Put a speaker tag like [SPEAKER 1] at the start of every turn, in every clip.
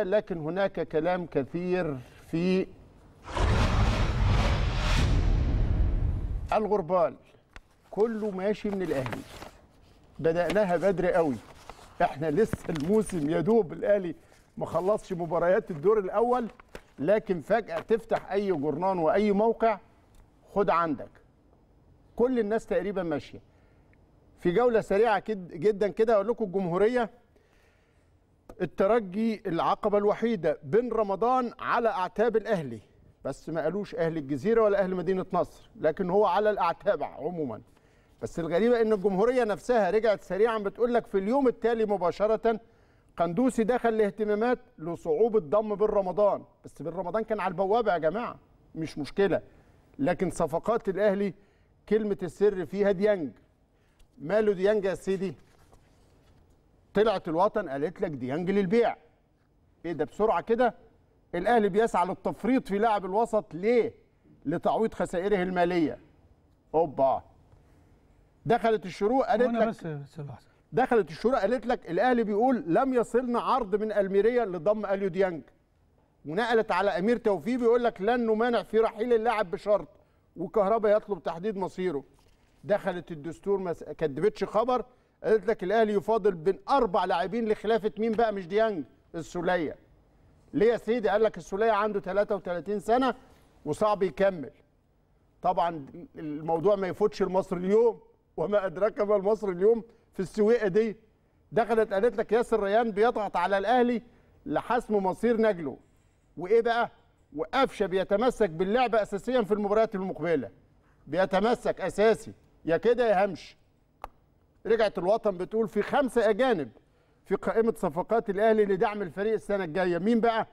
[SPEAKER 1] لكن هناك كلام كثير في الغربال كله ماشي من الاهلي بدأناها بدري قوي احنا لسه الموسم يا دوب الاهلي ما خلصش مباريات الدور الاول لكن فجأة تفتح اي جرنان واي موقع خد عندك كل الناس تقريبا ماشيه في جولة سريعة جدا كده اقول لكم الجمهورية الترجي العقبه الوحيده بن رمضان على اعتاب الاهلي بس ما قالوش اهل الجزيره ولا اهل مدينه نصر لكن هو على الاعتاب عموما بس الغريبه ان الجمهوريه نفسها رجعت سريعا بتقول لك في اليوم التالي مباشره قندوسي دخل الاهتمامات لصعوبه ضم بن رمضان بس بن رمضان كان على البوابه يا جماعه مش مشكله لكن صفقات الاهلي كلمه السر فيها ديانج ماله ديانج يا سيدي طلعت الوطن قالت لك ديانج للبيع ايه ده بسرعه كده الاهلي بيسعى للتفريط في لاعب الوسط ليه لتعويض خسائره الماليه اوبا دخلت الشروق قالت لك بس دخلت الشروق قالت لك الاهلي بيقول لم يصلنا عرض من الميريا لضم اليو ديانج ونقلت على امير توفيق بيقول لك لن نمانع في رحيل اللاعب بشرط وكهربا يطلب تحديد مصيره دخلت الدستور ما كدبتش خبر قالت لك الاهلي يفاضل بين اربع لاعبين لخلافه مين بقى مش ديانج السوليه ليه يا سيدي قال لك السوليه عنده 33 سنه وصعب يكمل طبعا الموضوع ما يفوتش المصري اليوم وما ادراك ما المصري اليوم في السويقه دي دخلت قالت لك ياسر ريان بيضغط على الاهلي لحسم مصير نجله وايه بقى وقفشه بيتمسك باللعب اساسيا في المباريات المقبله بيتمسك اساسي يا كده يا همش رجعت الوطن بتقول في خمسه اجانب في قائمه صفقات الاهلي لدعم الفريق السنه الجايه مين بقى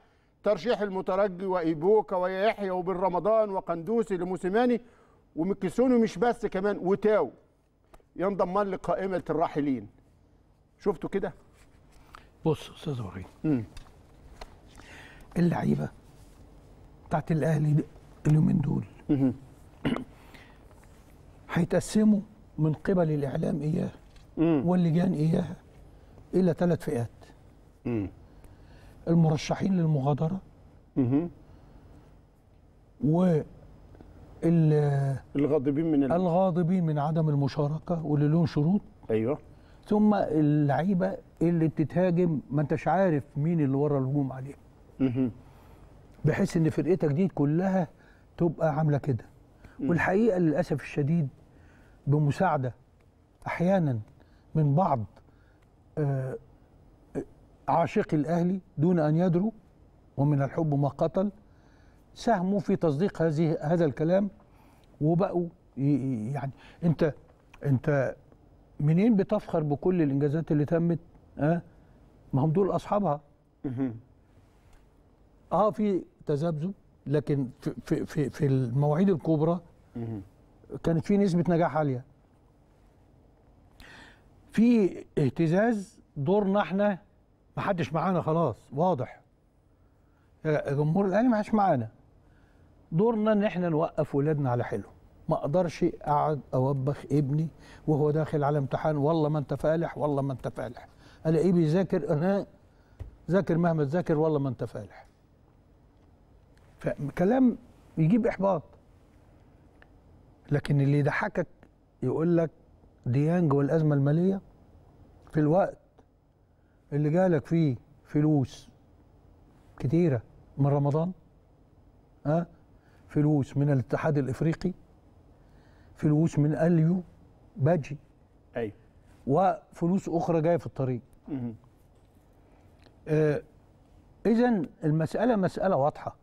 [SPEAKER 1] ترشيح المترجي وايبوكا ويحيى وبن رمضان وقندوسي لموسيماني ومكسوني مش بس كمان وتاو ينضم لقائمه الراحلين شفتوا كده بص استاذ وحيد
[SPEAKER 2] اللعيبه بتاعت الاهلي اليومين دول هيتقسموا من قبل الاعلام اياه واللجان إياها إلى ثلاث فئات المرشحين للمغادرة و
[SPEAKER 1] الغاضبين من
[SPEAKER 2] الغاضبين من عدم المشاركة واللي لهم شروط أيوه ثم اللعيبة اللي بتتهاجم ما انتش عارف مين اللي ورا الهجوم عليه بحيث ان فرقتك دي كلها تبقى عامله كده والحقيقه للاسف الشديد بمساعده احيانا من بعض آه، آه، عاشقي الأهلي دون أن يدروا ومن الحب ما قتل ساهموا في تصديق هذه هذا الكلام وبقوا يعني انت انت منين بتفخر بكل الانجازات اللي تمت اه ما هم دول اصحابها اه في تذبذب لكن في في في المواعيد الكبرى كانت في نسبه نجاح عاليه في اهتزاز دورنا احنا ما حدش معانا خلاص واضح جمهور الاهلي ما حدش معانا دورنا ان احنا نوقف ولادنا على حلو ما اقدرش اقعد اوبخ ابني وهو داخل على امتحان والله ما انت فالح والله ما انت فالح الاقيه بيذاكر انا ذاكر مهما تذاكر والله ما انت فالح فكلام يجيب احباط لكن اللي يضحكك يقول لك ديانج والازمه الماليه في الوقت اللي جالك فيه فلوس كتيره من رمضان ها أه؟ فلوس من الاتحاد الافريقي فلوس من اليو باجي ايوه وفلوس اخرى جايه في الطريق آه اذا المساله مساله واضحه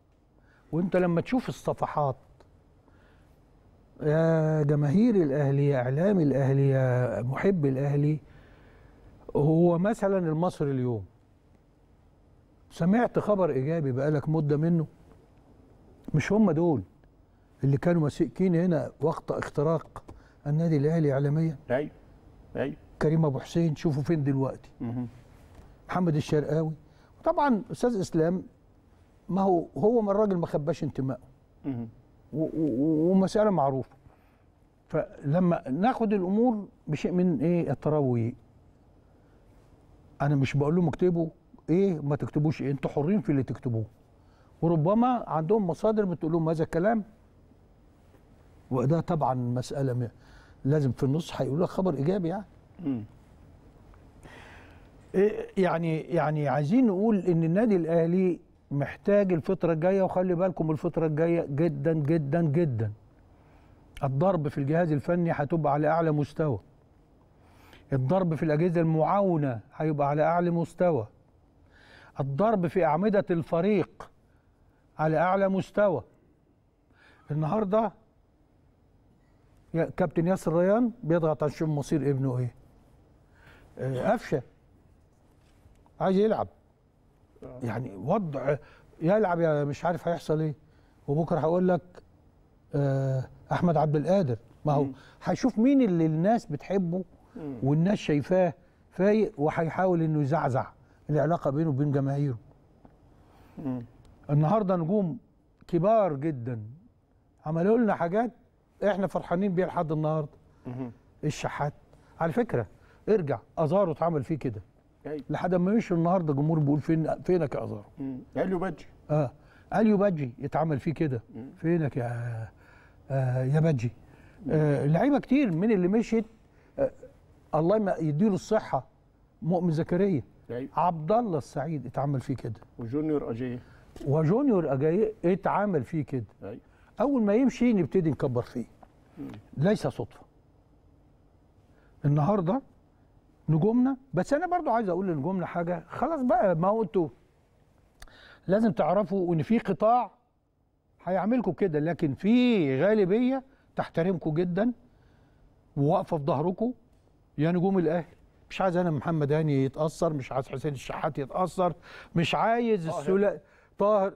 [SPEAKER 2] وانت لما تشوف الصفحات يا جماهير الاهلي يا اعلام الاهلي يا محب الاهلي هو مثلا المصري اليوم سمعت خبر ايجابي بقالك مده منه مش هم دول اللي كانوا ماسكين هنا وقت اختراق النادي الاهلي اعلاميا ايوه ايوه كريم ابو حسين شوفوا فين دلوقتي محمد الشرقاوي طبعا استاذ اسلام ما هو هو الراجل ما خباش انتمائه ومساله معروفه فلما ناخد الامور بشيء من ايه التروي انا مش بقول لهم اكتبوا ايه ما تكتبوش ايه انتوا حرين في اللي تكتبوه وربما عندهم مصادر بتقول لهم هذا الكلام وده طبعا مساله لازم في النص هيقولوا لك خبر ايجابي يعني م. إيه يعني يعني عايزين نقول ان النادي الاهلي محتاج الفترة الجاية وخلي بالكم الفترة الجاية جدا جدا جدا الضرب في الجهاز الفني هتبقى على أعلى مستوى الضرب في الأجهزة المعاونة هيبقى على أعلى مستوى الضرب في أعمدة الفريق على أعلى مستوى النهاردة كابتن ياسر ريان بيضغط عشان مصير ابنه ايه آه، قفشه عايز يلعب آه. يعني وضع يلعب يا مش عارف هيحصل ايه وبكره هقول لك آه، احمد عبد القادر ما هو هيشوف مين اللي الناس بتحبه والناس شايفاه فايق وهيحاول انه يزعزع العلاقه بينه وبين جماهيره النهارده نجوم كبار جدا عملوا لنا حاجات احنا فرحانين بيها لحد النهارده الشحات على فكره ارجع ازارو اتعمل فيه كده لحد ما مشي النهارده الجمهور بيقول فين فينك يا ازارو اليو بادجي اه اليو بادجي اتعمل فيه كده فينك يا آه يا بادجي آه لعيبه كتير من اللي مشيت آه الله يديله الصحه مؤمن زكريا طيب. عبد الله السعيد اتعمل فيه كده وجونيور اجاي وجونيور اجاي اتعمل فيه كده أيوة. اول ما يمشي نبتدي نكبر فيه مم. ليس صدفه النهارده نجومنا بس انا برضو عايز اقول لنجومنا حاجه خلاص بقى ما هو انتوا لازم تعرفوا ان في قطاع هيعملكم كده لكن في غالبيه تحترمكم جدا وواقفه في ظهركم يا نجوم الاهلي مش عايز انا محمد هاني يتاثر مش عايز حسين الشحات يتاثر مش عايز السلا طاهر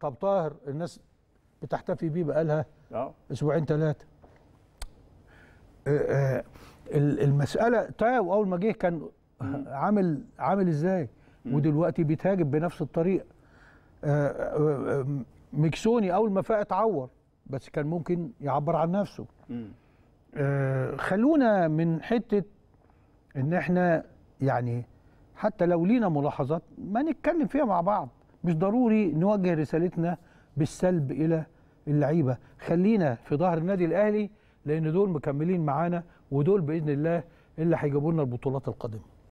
[SPEAKER 2] طب طاهر الناس بتحتفي بيه بقالها آه. اسبوعين ثلاثه آه، آه، المساله طيب اول ما جه كان عامل عامل ازاي ودلوقتي بيتهاجم بنفس الطريقه آه، آه، ميكسوني اول ما فاق اتعور بس كان ممكن يعبر عن نفسه آه، خلونا من حته ان احنا يعني حتى لو لينا ملاحظات ما نتكلم فيها مع بعض مش ضروري نوجه رسالتنا بالسلب الى اللعيبه خلينا في ظهر النادي الاهلي لان دول مكملين معانا ودول باذن الله اللي هيجيبوا لنا البطولات القادمه